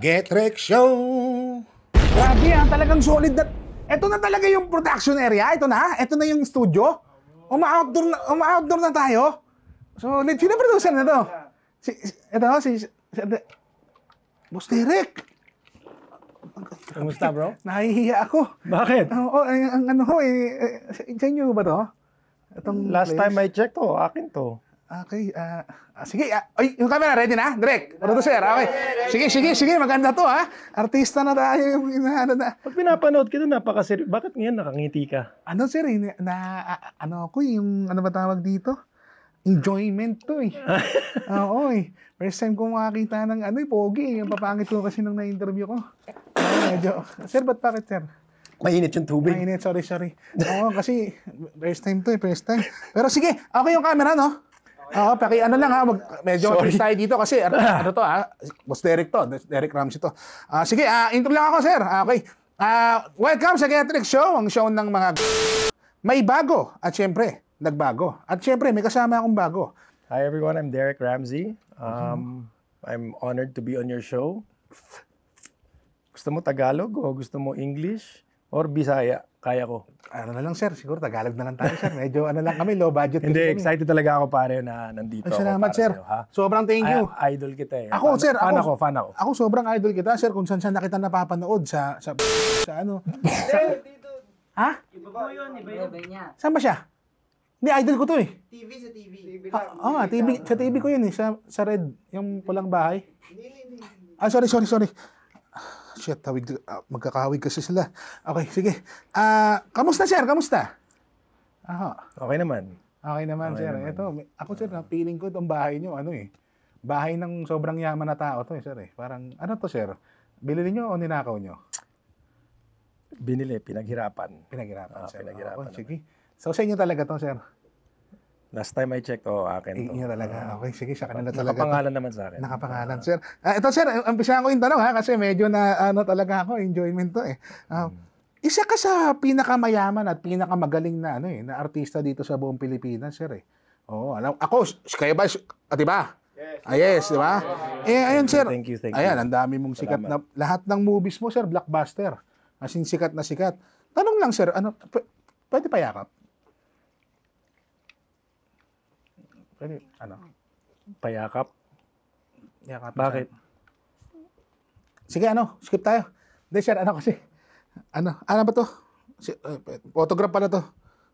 Get Rec Show! Grabe ha, ah, talagang solid na... Ito na talaga yung production area. Ito na, ito na yung studio. Uma-outdoor na, uma-outdoor na tayo. So, sino producer na to? Si, ito, si... si, si Boss Derek! Kamusta bro? Nahihiya ako. Bakit? Oo, oh, ang ano ho eh, eh sa inyo ba to? Itong Last place? time I checked to, akin to. Okay, ah, ah, sige. ah, ay, yung camera, ready na? Direk, producer. Ano okay. Sige, sige, sige. Maganda to, ha? Artista na tayo. Yung, inaano na, Pag pinapanood kita, napakaseryo. Bakit ngayon nakangiti ka? ano, sir, eh, na, ah, ano ko, yung, ano ba tawag dito? Enjoyment to, eh. Oo, eh. First time ko makakita ng, ano, eh, pogi. eh. Ang papangit ko kasi nung na-interview ko. Ano, medyo, sir, ba't bakit, sir? Mainit yung tubig. Mainit, sorry, sorry. Oo, kasi first time to, eh, first time. Pero sige, okay yung camera, no? Oo, paki ano lang ha, mag, medyo Sorry. dito kasi ano, ano to ha, Boss Derek to, Derek Ramsey to. Ah, sige, ah, intro lang ako sir. Ah, okay. Ah, welcome sa Getrix Show, ang show ng mga may bago at syempre, nagbago. At syempre, may kasama akong bago. Hi everyone, I'm Derek Ramsey. Um, I'm honored to be on your show. Gusto mo Tagalog o gusto mo English? or Bisaya? Kaya ko. Ano na lang, sir. Siguro Tagalog na lang tayo, sir. Medyo ano lang kami, low budget. Hindi, excited talaga ako, pare, na nandito Ay, salamat, ako sir. Sa'yo, ha? Sobrang thank you. Ay, idol kita eh. Ako, fan, sir. Fan ako, fan ako. Ako, sobrang idol kita, sir. Kung saan saan na kita napapanood sa, sa, sa ano. Sir, dito. Ha? Iba ba yun? Iba yun. Saan ba siya? Hindi, idol ko to eh. TV sa TV. TV ah, oh, nga, TV, sa TV ko yun eh. Sa, sa Red, yung pulang bahay. Hindi, hindi, hindi. Ah, sorry, sorry, sorry. Shit, tawig, uh, ah, magkakahawig kasi sila. Okay, sige. Ah, uh, kamusta sir? Kamusta? Aha. Okay naman. Okay naman, okay sir. Naman. Ito, ako sir, feeling ko itong bahay nyo, ano eh. Bahay ng sobrang yaman na tao to eh, sir eh. Parang, ano to sir? Binili nyo o ninakaw nyo? Binili, pinaghirapan. Pinaghirapan, ah, sir. Pinaghirapan. Oh, sige. So, sa inyo talaga to, sir? Last time I checked, oh, akin to. Inyo talaga. Ah. okay, sige, sa kanila talaga. Nakapangalan naman sa akin. Nakapangalan, sir. Ah, ito, sir, umpisahan ko yung tanong, ha? Kasi medyo na, ano talaga ako, enjoyment to, eh. Um, hmm. Isa ka sa pinakamayaman at pinakamagaling na, ano, eh, na artista dito sa buong Pilipinas, sir, eh. Oo, oh, alam. Ako, kaya ba, ah, diba? Yes. Ah, yes, di ba? Eh, ayun, sir. Thank you, thank you. Ayan, ang dami mong sikat Salamat. na, lahat ng movies mo, sir, blockbuster. As sikat na sikat. Tanong lang, sir, ano, pwede pa yakap? Kani, ano? Payakap? Yakap. Bakit? Sige, ano? Skip tayo. Hindi, share. Ano kasi? Ano? Ah, ano ba to? Si, uh, photograph pala to.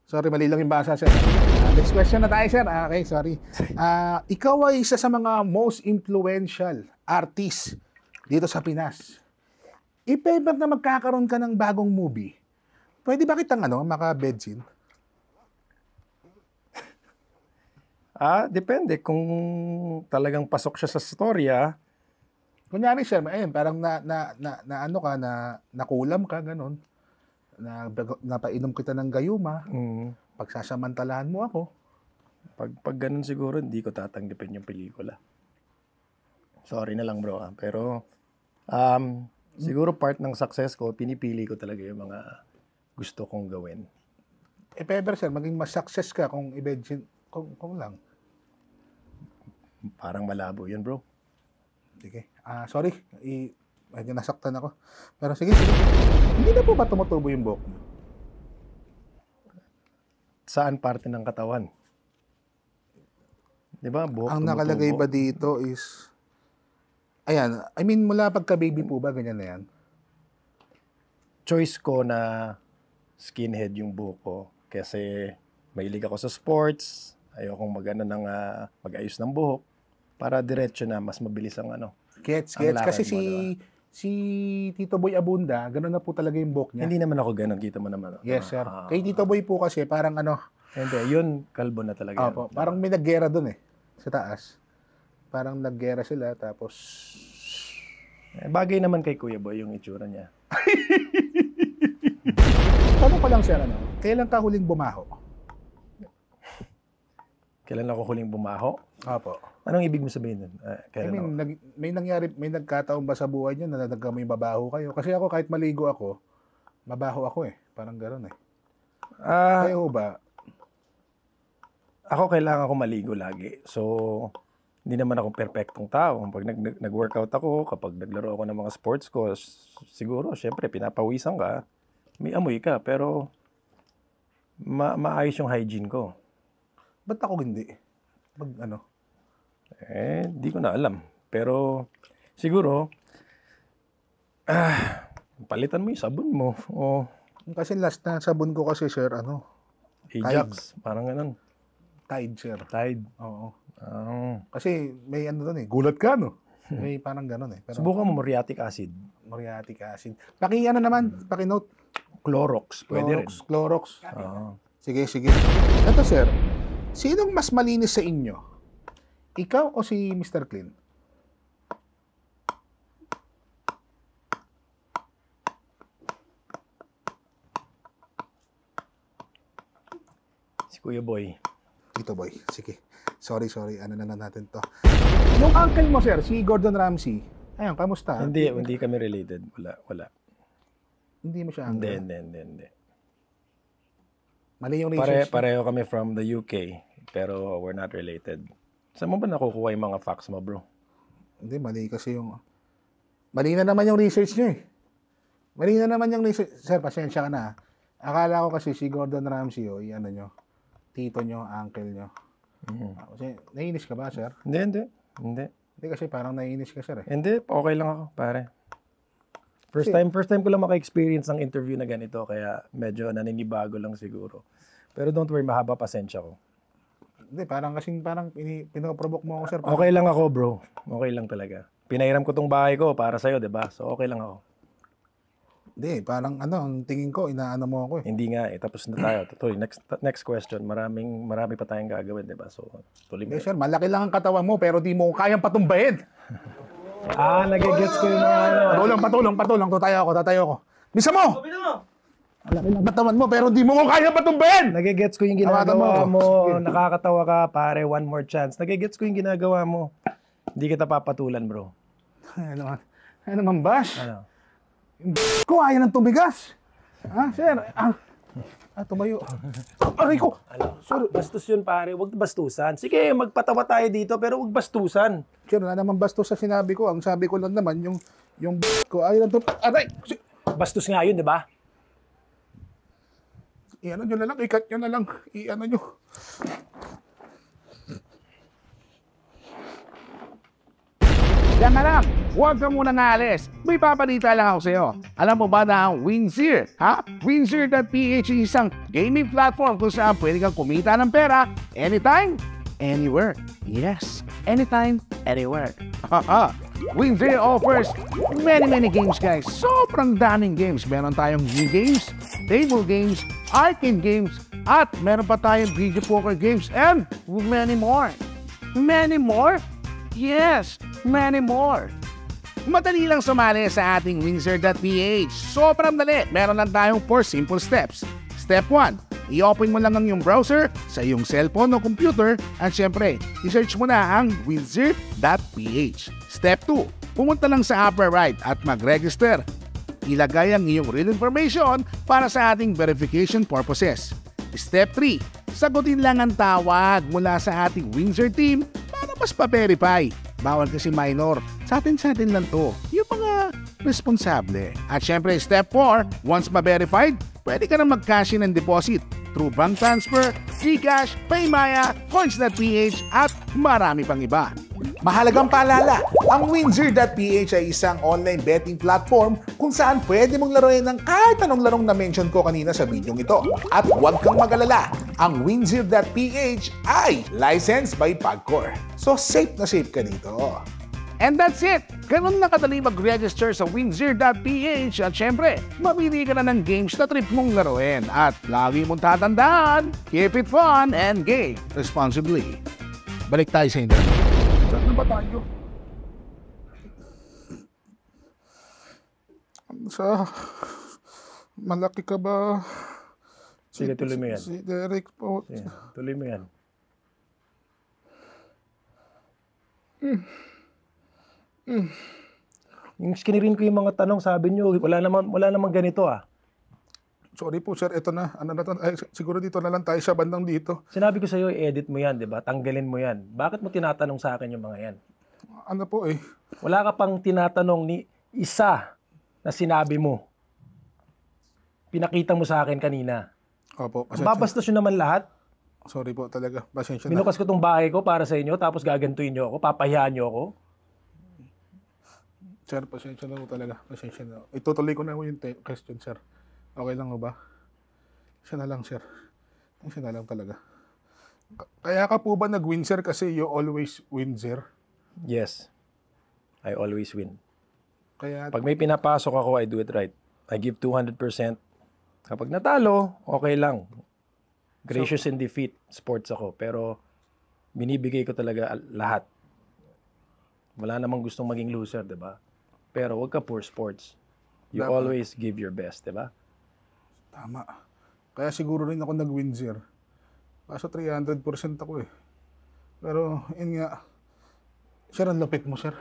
Sorry, mali lang yung basa, sir. Ah, next question na tayo, sir. Ah, okay, sorry. Uh, ikaw ay isa sa mga most influential artist dito sa Pinas. If ever na magkakaroon ka ng bagong movie, pwede ba kitang ano, maka bed scene? Ah, depende kung talagang pasok siya sa storya. Kunyari sir, eh, parang na, na, na, na ano ka, na, nakulam ka, ganun. Na, napainom kita ng gayuma. Mm. Pagsasamantalahan mo ako. Pag, pag ganun siguro, hindi ko tatanggapin yung pelikula. Sorry na lang bro, ha? Ah. pero um, siguro part ng success ko, pinipili ko talaga yung mga gusto kong gawin. Eh, ever sir, maging mas success ka kung imagine, kung, kung lang. Parang malabo yun, bro. Sige. Ah, sorry. I, medyo nasaktan ako. Pero sige, sige. Hindi na po ba tumutubo yung buhok mo? Saan parte ng katawan? Di ba? Buhok, Ang nakalagay ba dito is... Ayan, I mean, mula pagka-baby po ba, ganyan na yan? Choice ko na skinhead yung buhok ko kasi mahilig ako sa sports, Ayokong magano ng uh, mag-ayos ng buhok para diretso na mas mabilis ang ano. Gets, gets kasi mo, si diba? si Tito Boy Abunda, ganoon na po talaga yung buhok niya. Hindi naman ako ganun, kita mo naman. Oh. Yes, sir. Ah, Kay Tito Boy po kasi parang ano, hindi, yun kalbo na talaga. Opo, yan. parang may naggera doon eh sa taas. Parang naggera sila tapos eh, bagay naman kay Kuya Boy yung itsura niya. Tanong ko lang siya, ano? Kailan ka huling bumaho? Kailan ako huling bumaho? Apo. Anong ibig mo sabihin nun? Uh, I mean, nag, may nangyari, may nagkataon ba sa buhay niyo na nagkamoy mabaho kayo? Kasi ako kahit maligo ako, mabaho ako eh. Parang ganoon eh. Uh, kayo ba? Ako kailangan ko maligo lagi. So, hindi naman ako perfectong tao. Pag nag, nag-workout ako, kapag naglaro ako ng mga sports ko, siguro, syempre, pinapawisan ka. May amoy ka, pero ma- maayos yung hygiene ko. Ba't ako hindi? Pag ano? Eh, di ko na alam. Pero siguro, ah, palitan mo yung sabon mo. O, Kasi last na sabon ko kasi, sir, ano? Ajax, parang ganun. Tide, sir. Tide. Oo. Ah. Kasi may ano doon eh, gulat ka, no? May parang ganun eh. Pero Subukan mo muriatic acid. muriatic acid. Paki ano naman, paki note. Clorox, pwede Clorox, Clorox. rin. Ah. Oo. Sige, sige. Ito, sir. Sinong mas malinis sa inyo? Ikaw o si Mr. Clean? Si Kuya Boy. Tito Boy, sige. Sorry, sorry. Ano na, na natin to? Yung uncle mo, sir, si Gordon Ramsay. Ayun, kamusta? Hindi, hindi kami related. Wala, wala. Hindi mo siya uncle? Hindi, hindi, hindi. hindi. Mali yung relationship. Pare, pareho kami from the UK pero we're not related. Saan mo ba nakukuha yung mga facts mo, bro? Hindi, mali kasi yung... Mali na naman yung research nyo eh. Mali na naman yung research. Sir, pasensya ka na. Ah. Akala ko kasi si Gordon Ramsay, oh, yung ano nyo, tito nyo, uncle nyo. Mm. Kasi, naiinis ka ba, sir? Hindi, hindi. Hindi. Hindi kasi parang naiinis ka, sir eh. Hindi, okay lang ako, pare. First time, first time ko lang maka-experience ng interview na ganito, kaya medyo naninibago lang siguro. Pero don't worry, mahaba pasensya ko. Hindi, parang kasing parang ini, mo ako, sir. Parang, okay lang ako, bro. Okay lang talaga. Pinairam ko tong bahay ko para sa'yo, di ba? So, okay lang ako. Hindi, parang ano, ang tingin ko, inaano mo ako eh. Hindi nga eh, tapos na tayo. Tuloy, next, next question. Maraming, marami pa tayong gagawin, di ba? So, tuloy mo. sir, malaki lang ang katawan mo, pero di mo kayang patumbahin. ah, nagigets ko yung mga ano. Patulong, patulong, patulong. Tutayo ako, tatayo ako. Bisa mo! Bisa mo! Laki ng katawan mo, pero di mo ko kaya patumbayan! Nagigets ko yung ginagawa mo. mo. Nakakatawa ka, pare. One more chance. Nagigets ko yung ginagawa mo. Hindi kita papatulan, bro. Ano naman? Ano naman, Bash? Ano? Yung b- ko, ayaw ng tumigas. Ha, sir? Ah, ah tumayo. Aray ko! Ano? Sir, bastos yun, pare. Huwag bastusan. Sige, magpatawa tayo dito, pero huwag bastusan. Sir, wala naman bastos sa sinabi ko. Ang sabi ko lang naman, yung, yung b- ko, ayaw ng tumigas. Aray! Bastos nga yun, di ba? i-ano nyo na lang, i-cut nyo na lang, i-ano nyo. Yan na lang! Huwag ka muna naalis. May papanita lang ako sa'yo. Alam mo ba na ang Winzir? Ha? Winzir.ph ay isang gaming platform kung saan pwede kang kumita ng pera anytime, anywhere. Yes, anytime, anywhere. Haha! Windsor offers many many games guys. Sobrang daming games. Meron tayong new games, table games, arcade games, at meron pa tayong video poker games and many more. Many more? Yes, many more. Madali lang sumali sa ating Windsor.ph. Sobrang dali. Meron lang tayong 4 simple steps. Step 1, I-open mo lang ang iyong browser sa iyong cellphone o computer at syempre, i-search mo na ang winzir.ph. Step 2. Pumunta lang sa upper right at mag-register. Ilagay ang iyong real information para sa ating verification purposes. Step 3. Sagutin lang ang tawag mula sa ating Windsor team para mas pa-verify. Bawal kasi minor. Sa atin-sa atin lang to. Yung mga responsable. At syempre, step 4, once ma-verified, pwede ka na mag-cash in ng deposit through bank transfer, Gcash, Paymaya, Coins.ph at marami pang iba. Mahalagang paalala, ang Windsor.ph ay isang online betting platform kung saan pwede mong laruin ang kahit anong larong na-mention ko kanina sa video ito. At huwag kang magalala, ang Windsor.ph ay licensed by Pagcor. So safe na safe ka dito. And that's it! Ganun na kadali mag-register sa winzir.ph at syempre, mamili ka na ng games na trip mong laruin at lagi mong tatandaan, keep it fun and game responsibly. Balik tayo sa inyo. Saan na ba tayo? Sa... Malaki ka ba? Sige, tuloy mo yan. Si Derek po. Sige, tuloy mo yan. Hmm. Mm. Yung skinirin ko yung mga tanong, sabi nyo, wala naman, wala naman ganito ah. Sorry po sir, ito na. Ano na Ay, siguro dito na lang tayo sa bandang dito. Sinabi ko sa iyo, edit mo yan, di ba? Tanggalin mo yan. Bakit mo tinatanong sa akin yung mga yan? Ano po eh? Wala ka pang tinatanong ni isa na sinabi mo. Pinakita mo sa akin kanina. Opo. pasensya- Babastos yun naman lahat. Sorry po talaga. Pasensya na. Binukas ko tong bahay ko para sa inyo, tapos gagantuin nyo ako, papahiyaan nyo ako. Sir, pasensya na po talaga. Pasensya na. Itutuloy ko na po yung question, sir. Okay lang ba? Siya na lang, sir. Siya na lang talaga. Kaya ka po ba nag-win, sir? Kasi you always win, sir. Yes. I always win. Kaya... Pag may pinapasok ako, I do it right. I give 200%. Kapag natalo, okay lang. Gracious so, in defeat, sports ako. Pero binibigay ko talaga lahat. Wala namang gustong maging loser, di ba? Pero wag ka poor sports. You Dapat. always give your best, di ba? Tama. Kaya siguro rin ako nag-Windsor. Kaso 300% ako eh. Pero, yun nga. Sir, ang lupit mo, sir.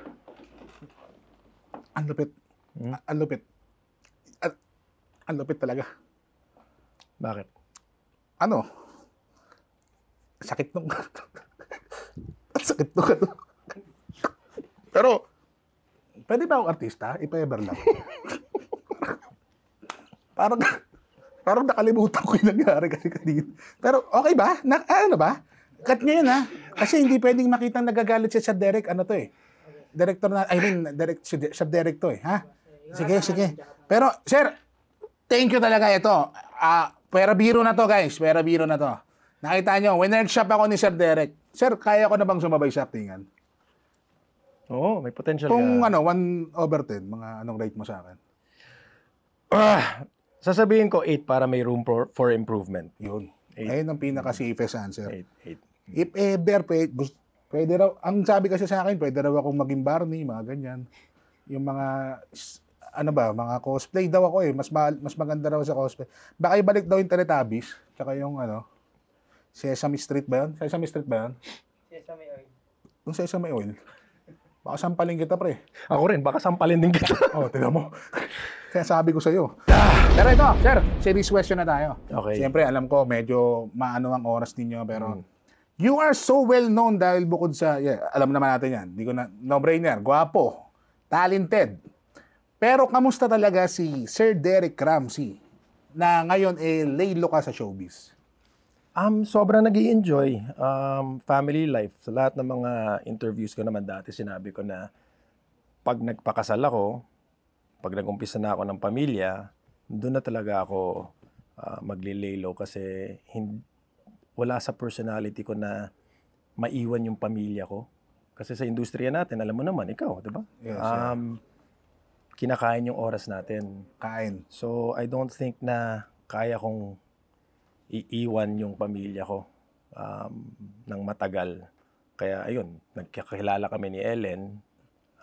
Ang lupit. Hmm? Ang lupit. Ang lupit talaga. Bakit? Ano? Sakit nung... sakit nung ano. Pero, Pwede ba akong artista? Ipa-ever lang. parang, parang nakalimutan ko yung nangyari kasi kanina. Pero okay ba? Na, ah, ano ba? Cut niya yun ha. Kasi hindi pwedeng makita nagagalit siya sa Derek. Ano to eh? Director na, I mean, direct, sub Derek to eh. Ha? Sige, sige. Pero, sir, thank you talaga ito. Uh, pera biro na to guys. Pera biro na to. Nakita nyo, winner nag-shop ako ni Sir Derek, Sir, kaya ko na bang sumabay sa actingan? Oo, may potential Kung ka. ano, 1 over 10, mga anong rate mo sa akin? Ah, sasabihin ko 8 para may room for, for improvement. Yun. Eight. Ayun ang pinaka-safest answer. 8. 8. If ever, pwede, gusto, pwede raw, ang sabi kasi sa akin, pwede raw akong maging Barney, mga ganyan. Yung mga, ano ba, mga cosplay daw ako eh. Mas, ma- mas maganda raw sa cosplay. Baka ibalik daw yung Teletubbies, tsaka yung ano, Sesame Street ba yun? Sesame Street ba yun? Sesame Oil. Yung Sesame Oil. Baka sampalin kita, pre. Ako rin, baka sampalin din kita. oh, tignan mo. Kaya sabi ko sa'yo. Ah! Pero ito, sir, series question na tayo. Okay. Siyempre, alam ko, medyo maano ang oras ninyo, pero mm. you are so well known dahil bukod sa, yeah, alam naman natin yan, Hindi ko na, no-brainer, guwapo, talented. Pero kamusta talaga si Sir Derek Ramsey na ngayon eh lay low ka sa showbiz? Um, sobrang nag enjoy um, family life. Sa lahat ng mga interviews ko naman dati, sinabi ko na pag nagpakasal ako, pag nag-umpisa na ako ng pamilya, doon na talaga ako uh, ah, maglilelo kasi hindi, wala sa personality ko na maiwan yung pamilya ko. Kasi sa industriya natin, alam mo naman, ikaw, di ba? Yes, um, kinakain yung oras natin. Kain. So, I don't think na kaya kong iiwan yung pamilya ko um, ng matagal. Kaya ayun, nagkakilala kami ni Ellen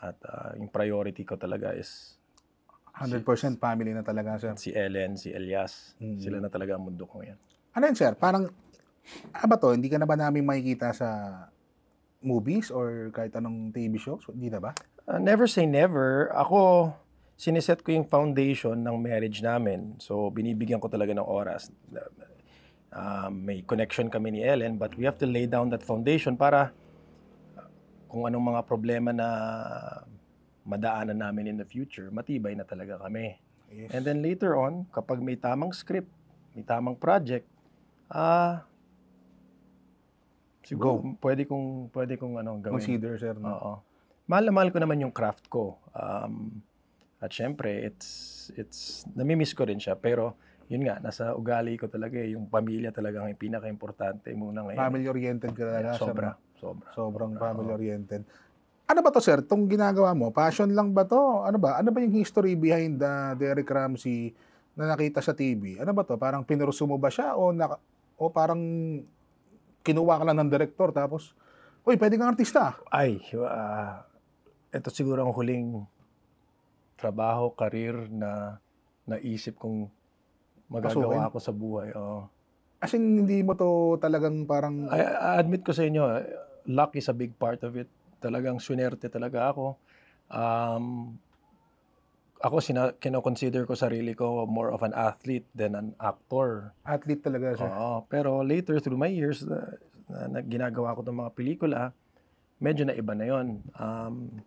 at uh, yung priority ko talaga is 100% si, family na talaga, sir. Si Ellen, si Elias, mm-hmm. sila na talaga ang mundo ko ngayon. Ano yun, sir? Parang, ano ba to? Hindi ka na ba namin makikita sa movies or kahit anong TV shows? Hindi na ba? Uh, never say never. Ako, siniset ko yung foundation ng marriage namin. So, binibigyan ko talaga ng oras um, may connection kami ni Ellen, but we have to lay down that foundation para ah, kung anong mga problema na madaanan namin in the future, matibay na talaga kami. Yes. And then later on, kapag may tamang script, may tamang project, ah, uh, siguro Go. pwede kong, pwede kong ano, gawin. Consider, sir. No? Oo. Mahal na mahal ko naman yung craft ko. Um, at syempre, it's, it's, namimiss ko rin siya. Pero, yun nga, nasa ugali ko talaga eh, yung pamilya talaga ang pinaka-importante muna ngayon. Eh. Family-oriented ka talaga. Sobra, sobra. Sobrang sobra, family-oriented. Ano ba to sir? Itong ginagawa mo, passion lang ba to? Ano ba? Ano ba yung history behind ah, the Derek Ramsey na nakita sa TV? Ano ba to? Parang pinurso mo ba siya o, naka, o parang kinuha ka lang ng director tapos, uy, pwede kang artista? Ay, uh, ah, ito siguro ang huling trabaho, career na naisip kong magagawa ako sa buhay. Oo. As in, hindi mo to talagang parang... I, I admit ko sa inyo, eh, luck is a big part of it. Talagang sunerte talaga ako. Um, ako sina, kinoconsider ko sarili ko more of an athlete than an actor. Athlete talaga siya. Oo, pero later through my years na, na, na ginagawa ko ng mga pelikula, medyo na iba na 'yon. Um,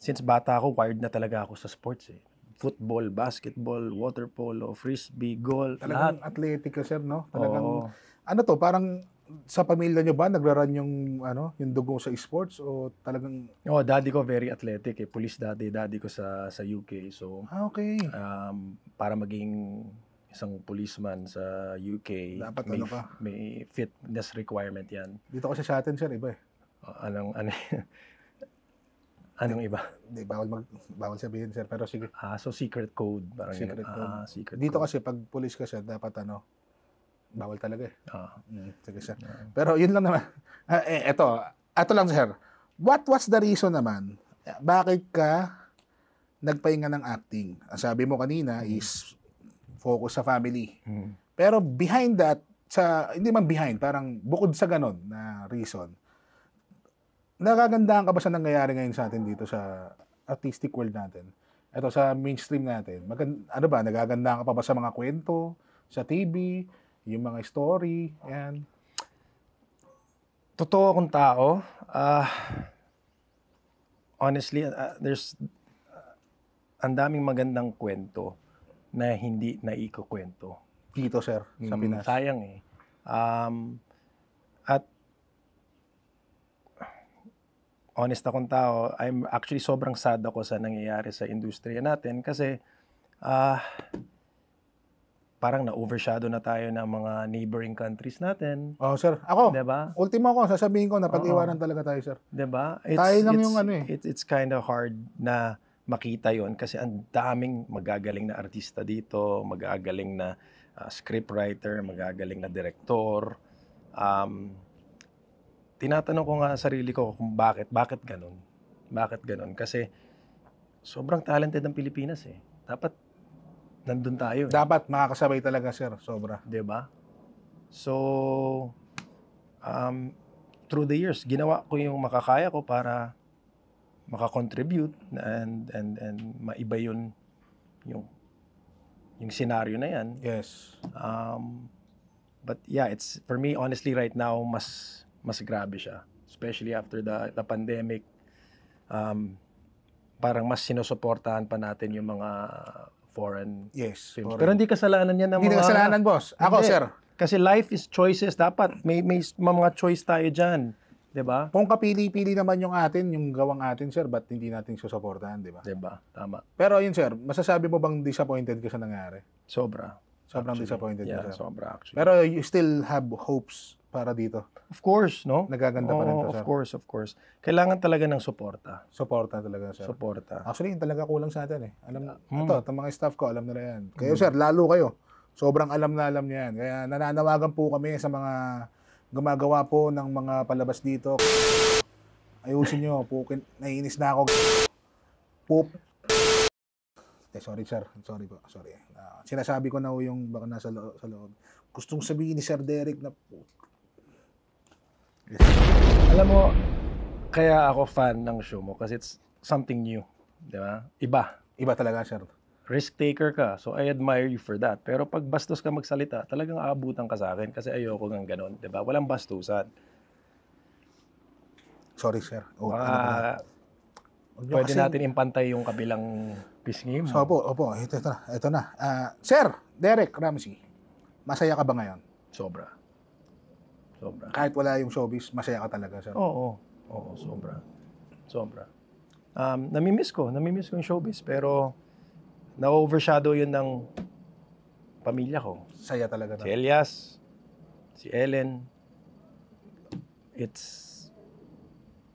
since bata ako, wired na talaga ako sa sports eh football, basketball, water polo, frisbee, golf, Talagang lahat. athletic ka, sir, no? Talagang, Oo. ano to, parang sa pamilya nyo ba nagraran yung ano yung dugo sa sports o talagang Oh, daddy ko very athletic eh. Police daddy, daddy ko sa sa UK. So, ah okay um, para maging isang policeman sa UK, Dapat may, ano ka? may fitness requirement 'yan. dito kasi sa atin sir iba eh Uh, anong ano Anong iba? Hindi, bawal, mag, bawal sabihin, sir. Pero sige. Ah, so secret code. Parang secret yun. code. Ah, secret Dito code. kasi, pag police kasi, dapat ano, bawal talaga eh. Ah. Mm, sige, sir. Ah. Pero yun lang naman. Ah, eh, eto, eto lang, sir. What was the reason naman? Ah, bakit ka nagpahinga ng acting? Ang sabi mo kanina mm. is focus sa family. Mm. Pero behind that, sa, hindi man behind, parang bukod sa ganun na reason, nagagandahan ka ba sa nangyayari ngayon sa atin dito sa artistic world natin? Ito sa mainstream natin. Mag- ano ba, nagagandahan ka pa ba sa mga kwento, sa TV, yung mga story, yan? Totoo akong tao. Uh, honestly, uh, there's uh, ang daming magandang kwento na hindi naikukwento. Dito, sir, sa hmm, Pinas. sayang eh. Um, at honest akong tao, I'm actually sobrang sad ako sa nangyayari sa industriya natin kasi uh, parang na-overshadow na tayo ng mga neighboring countries natin. Oh, sir. Ako, diba? ultimo ako, sasabihin ko, napag-iwanan Oo. talaga tayo, sir. Diba? It's, tayo lang it's, yung ano eh. It, it's kind of hard na makita yon kasi ang daming magagaling na artista dito, magagaling na uh, scriptwriter, magagaling na director. Um, tinatanong ko nga sarili ko kung bakit, bakit ganun. Bakit ganun? Kasi sobrang talented ng Pilipinas eh. Dapat nandun tayo. Eh. Dapat makakasabay talaga sir, sobra. 'Di ba? So um, through the years, ginawa ko yung makakaya ko para makakontribute and and and maiba yun yung yung scenario na yan. Yes. Um, but yeah, it's for me honestly right now mas mas grabe siya. Especially after the, the pandemic, um, parang mas sinusuportahan pa natin yung mga foreign yes, films. Foreign. Pero hindi kasalanan yan ng hindi mga... Hindi kasalanan, boss. Ako, hindi. sir. Kasi life is choices. Dapat may, may mga choice tayo dyan. ba? Diba? Kung kapili-pili naman yung atin, yung gawang atin, sir, ba't hindi natin susuportahan, di ba? Di ba? Tama. Pero yun, sir, masasabi mo bang disappointed ka sa nangyari? Sobra. Sobrang actually. disappointed yeah, siya. Sobra actually. Pero you still have hopes para dito. Of course, no? Nagaganda oh, pa rin to, sir. Of course, of course. Kailangan talaga ng suporta. Suporta talaga, sir. Suporta. Actually, yun talaga kulang sa atin eh. Alam, uh, ito, mm. mga staff ko, alam nila yan. Kayo, mm. sir, lalo kayo. Sobrang alam na alam niya yan. Kaya nananawagan po kami sa mga gumagawa po ng mga palabas dito. Ayusin nyo, pukin, naiinis na ako. Poop, eh, sorry sir, sorry po, sorry. Uh, sinasabi ko na ho yung baka nasa lo- sa loob. Gustong sabihin ni Sir Derek na... Yes. Alam mo, kaya ako fan ng show mo kasi it's something new. Di ba? Iba. Iba talaga sir. Risk taker ka. So I admire you for that. Pero pag bastos ka magsalita, talagang aabutan ka sa akin kasi ayoko ng ganon. Di ba? Walang bastusan. Sorry sir. Oh, ano Pwede pwede natin impantay yung kabilang pisngi mo. So, opo, opo. Ito, ito na. Ito na. Uh, Sir, Derek Ramsey, masaya ka ba ngayon? Sobra. Sobra. Kahit wala yung showbiz, masaya ka talaga, sir? Oo. Oo, oo sobra. Sobra. Um, namimiss ko. Namimiss ko yung showbiz. Pero, na-overshadow yun ng pamilya ko. Saya talaga. Na. Si Elias, si Ellen. It's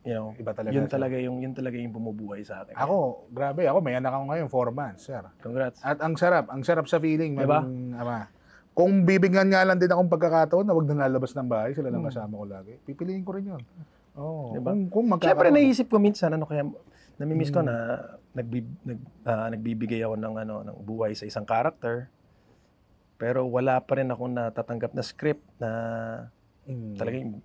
You know, Iba talaga yun talaga yung yun talaga yung bumubuhay sa akin. Ako, grabe, ako may anak ako ngayon, 4 months, sir. Congrats. At ang sarap, ang sarap sa feeling, diba? maging ama. Kung bibigyan nga lang din akong pagkakataon na wag na lalabas ng bahay, sila lang hmm. kasama ko lagi, pipiliin ko rin yun. Oo. Diba? Kung, kung magkakaroon. Siyempre, naisip ko minsan, ano kaya, namimiss ko hmm. na nagbi- nag, ah, nagbibigay ako ng, ano, ng buhay sa isang character. Pero wala pa rin akong natatanggap na script na Mm. talagang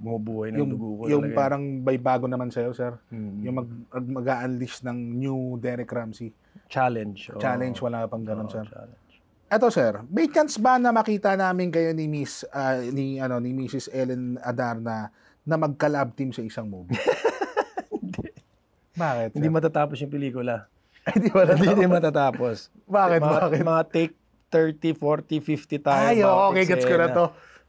bumubuhay ng yung, dugo ko. Yung talaga. parang may bago naman sa'yo, sir. Mm-hmm. Yung mag, mag-a-unleash ng new Derek Ramsey. Challenge. Challenge, oh. wala pang ganun, oh, sir. Challenge. Eto sir, may chance ba na makita namin kayo ni Miss uh, ni ano ni Mrs. Ellen Adarna na magka collab team sa isang movie? Hindi. Bakit? Sir? Hindi matatapos yung pelikula. Hindi matatapos. Hindi matatapos. bakit? Mga, bakit? Mga take 30, 40, 50 tayo. Ay, okay, gets ko na to.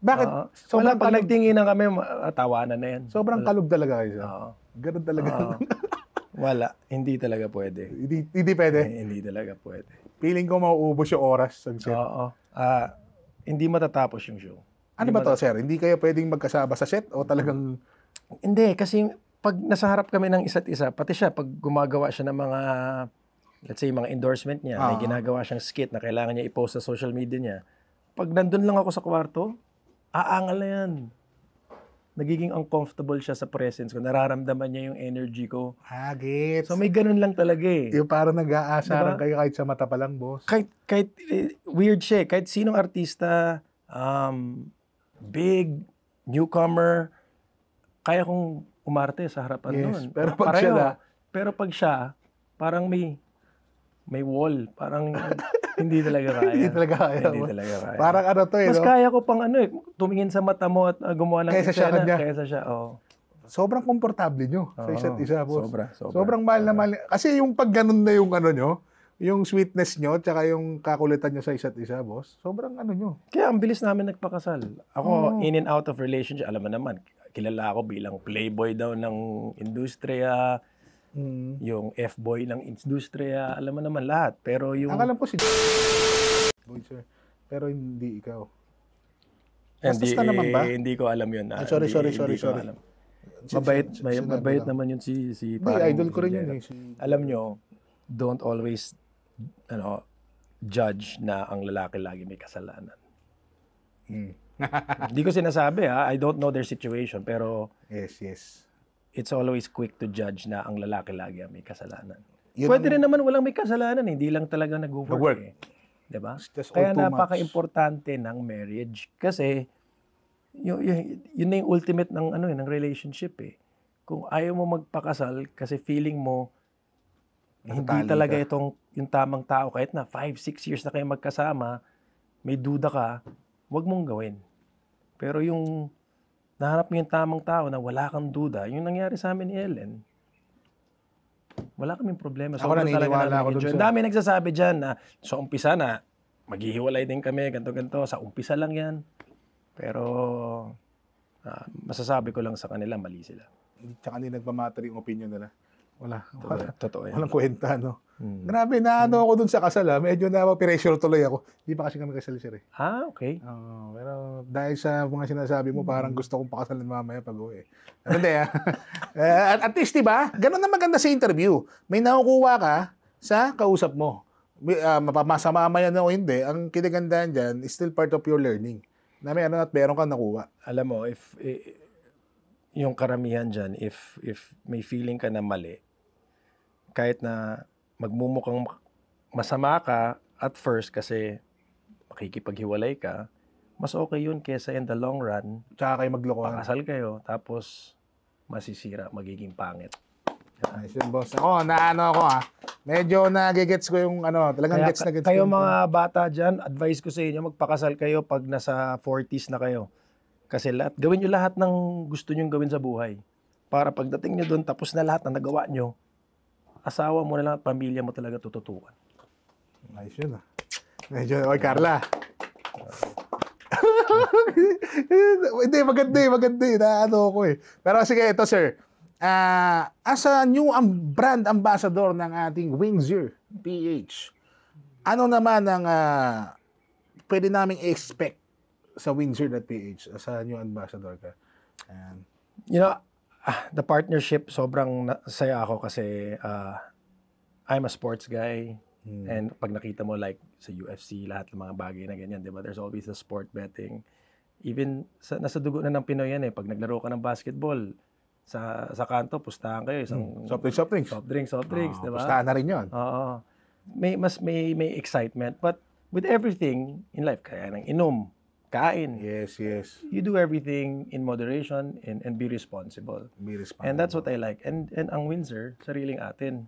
Bakit? Uh, sobrang pag nagtingin na kami, ah, tawanan na yan. Sobrang Wala. kalog talaga kayo. Oo. Ganun talaga. Oo. Wala. Hindi talaga pwede. Hindi, hindi pwede? Ay, hindi talaga pwede. Feeling ko mauubos yung oras. Ang Oo. Uh, hindi matatapos yung show. Ano ba to, sir? Hindi kayo pwedeng magkasama sa set? O talagang... Hindi, kasi pag nasa harap kami ng isa't isa, pati siya, pag gumagawa siya ng mga, let's say, mga endorsement niya, uh-huh. may ah. ginagawa siyang skit na kailangan niya i-post sa social media niya, pag nandun lang ako sa kwarto, aangal na yan. Nagiging uncomfortable siya sa presence ko. Nararamdaman niya yung energy ko. Ah, gets. So may ganun lang talaga eh. Yung parang nag-aasaran diba? kayo kahit sa mata pa lang, boss. Kahit, kahit eh, weird siya eh. Kahit sinong artista, um, big, newcomer, kaya kong umarte sa harapan yes, noon. Pero pag Pareho, siya na, Pero pag siya, parang may may wall. Parang hindi talaga kaya. hindi talaga kaya. Hindi talaga kaya. Parang ano to eh. Mas no? kaya ko pang ano eh, tumingin sa mata mo at uh, gumawa ng kaysa siya kanya. Kaysa siya, oo. Oh. Sobrang komportable nyo oh, sa isa't isa, boss. Sobra, sobra. Sobrang mahal sobra. na mahal. Kasi yung pag ganun na yung ano nyo, yung sweetness nyo, tsaka yung kakulitan nyo sa isa't isa, boss, sobrang ano nyo. Kaya ang bilis namin nagpakasal. Ako, oh. in and out of relationship, alam mo naman, kilala ako bilang playboy daw ng industriya Mm. Yung F-boy ng industriya, alam mo naman lahat. Pero yung... Akala ko si... Boy, sir. Pero hindi ikaw. Hindi, eh, naman ba? hindi ko alam yun. Ah. sorry, sorry, sorry, hindi, sorry. Hindi sorry. Mabait, may, mabait naman yun si si Hindi, idol ko rin yun. Eh. Alam nyo, don't always ano, judge na ang lalaki lagi may kasalanan. Mm. Hindi ko sinasabi ha, ah. I don't know their situation pero yes, yes it's always quick to judge na ang lalaki lagi ang may kasalanan. Yun Pwede rin naman walang may kasalanan, hindi lang talaga nag-work. Work. Eh. Diba? Kaya napaka-importante ng marriage kasi yun, yun, yun na yung ultimate ng ano eh, ng relationship eh. Kung ayaw mo magpakasal kasi feeling mo hindi talaga itong yung tamang tao kahit na 5 6 years na kayo magkasama, may duda ka, wag mong gawin. Pero yung nahanap mo yung tamang tao na wala kang duda, yung nangyari sa amin ni Ellen, wala kaming problema. So, ako naniniwala na ako dun sa... dami nagsasabi dyan na sa so umpisa na, maghihiwalay din kami, ganto-ganto. Sa umpisa lang yan. Pero, uh, masasabi ko lang sa kanila, mali sila. Tsaka hindi nagmamatter yung opinion nila. Wala. Wala. Totoo yan. Walang kwenta, no? Mm. Grabe, naano ako dun sa kasal, ha? Ah. Medyo na pressure tuloy ako. Hindi pa kasi kami kasal, sir, eh. Ah, okay. Oo, pero dahil sa mga sinasabi mo, parang hmm. gusto kong pakasalan mamaya pag uwi. Pero hindi, ha? at, at least, di ba? Ganun na maganda sa interview. May nakukuha ka sa kausap mo. Uh, ah, mapamasama man yan o hindi, ang kinagandaan dyan is still part of your learning. Na may ano at meron kang nakuha. Alam mo, if, eh, yung karamihan dyan, if, if may feeling ka na mali, kahit na magmumukhang masama ka at first kasi makikipaghiwalay ka, mas okay yun kesa in the long run. Tsaka kayo maglokohan. Pakasal kayo, tapos masisira, magiging pangit. Nice yun, boss. Ako, naano ako ah. Medyo nagigets ko yung ano, talagang Kaya, gets na gets kayo ko. Kayo mga bata dyan, advice ko sa inyo, magpakasal kayo pag nasa 40s na kayo. Kasi lahat, gawin nyo lahat ng gusto nyo gawin sa buhay. Para pagdating nyo doon, tapos na lahat na nagawa nyo, asawa mo na lang at pamilya mo talaga tututukan. Nice yun ah. Medyo, oy Carla. Hindi, maganda eh, maganda eh. Naano ko eh. Pero sige, ito sir. Uh, as a new um, brand ambassador ng ating Windsor PH, ano naman ang uh, pwede naming expect sa Windsor.ph as a new ambassador ka? And, you know, ah, the partnership, sobrang saya ako kasi uh, I'm a sports guy. Hmm. And pag nakita mo like sa UFC, lahat ng mga bagay na ganyan, di ba? There's always the sport betting. Even sa, nasa dugo na ng Pinoy yan eh. Pag naglaro ka ng basketball, sa sa kanto, pustahan kayo. Isang, hmm. Soft drinks, soft drinks. Soft drinks, soft drinks, oh, di ba? Pustahan na rin yun. Oo. May, mas may, may excitement. But with everything in life, kaya nang inom, pagkain. Yes, yes. You do everything in moderation and, and be responsible. Be responsible. And that's what I like. And and ang Windsor, sariling atin.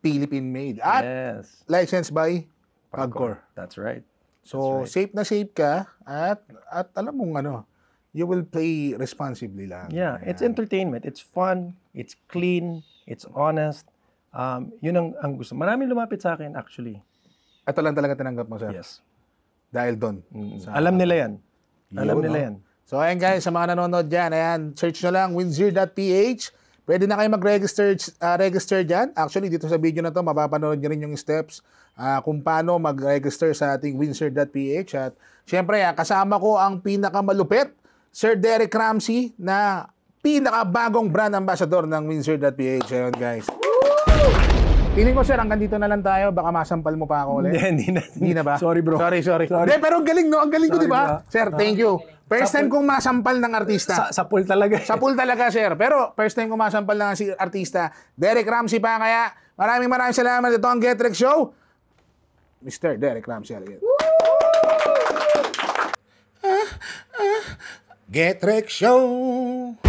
Philippine made. At yes. licensed by Pagcor. That's right. That's so, right. safe na safe ka at at alam mong ano, you will play responsibly lang. Yeah, Ayan. it's entertainment. It's fun, it's clean, it's honest. Um, yun ang, ang gusto. Maraming lumapit sa akin actually. At lang talaga tinanggap mo, sir? Yes. Dahil doon. Mm. Sa, Alam nila yan. Alam yun, nila no? yan. So ayan guys, sa mga nanonood dyan, ayan, search nyo lang winzir.ph. Pwede na kayo mag-register uh, register dyan. Actually, dito sa video na to, mapapanood nyo rin yung steps uh, kung paano mag-register sa ating winzir.ph. At syempre, uh, kasama ko ang pinakamalupit, Sir Derek Ramsey, na pinakabagong brand ambassador ng winzir.ph. Ayan guys. Woo! Piling ko sir, hanggang dito na lang tayo. Baka masampal mo pa ako ulit. Hindi, hindi na. Hindi na ba? Sorry bro. Sorry, sorry. sorry. De, pero ang galing no? Ang galing sorry, ko, di ba? Sir, ah. thank you. First time kong masampal ng artista. Sa, sa pool talaga. Sa pool talaga, sir. Pero first time kong masampal ng si artista. Derek Ramsey pa kaya. Maraming maraming salamat. Ito ang Get Show. Mr. Derek Ramsey. Get Rec Show.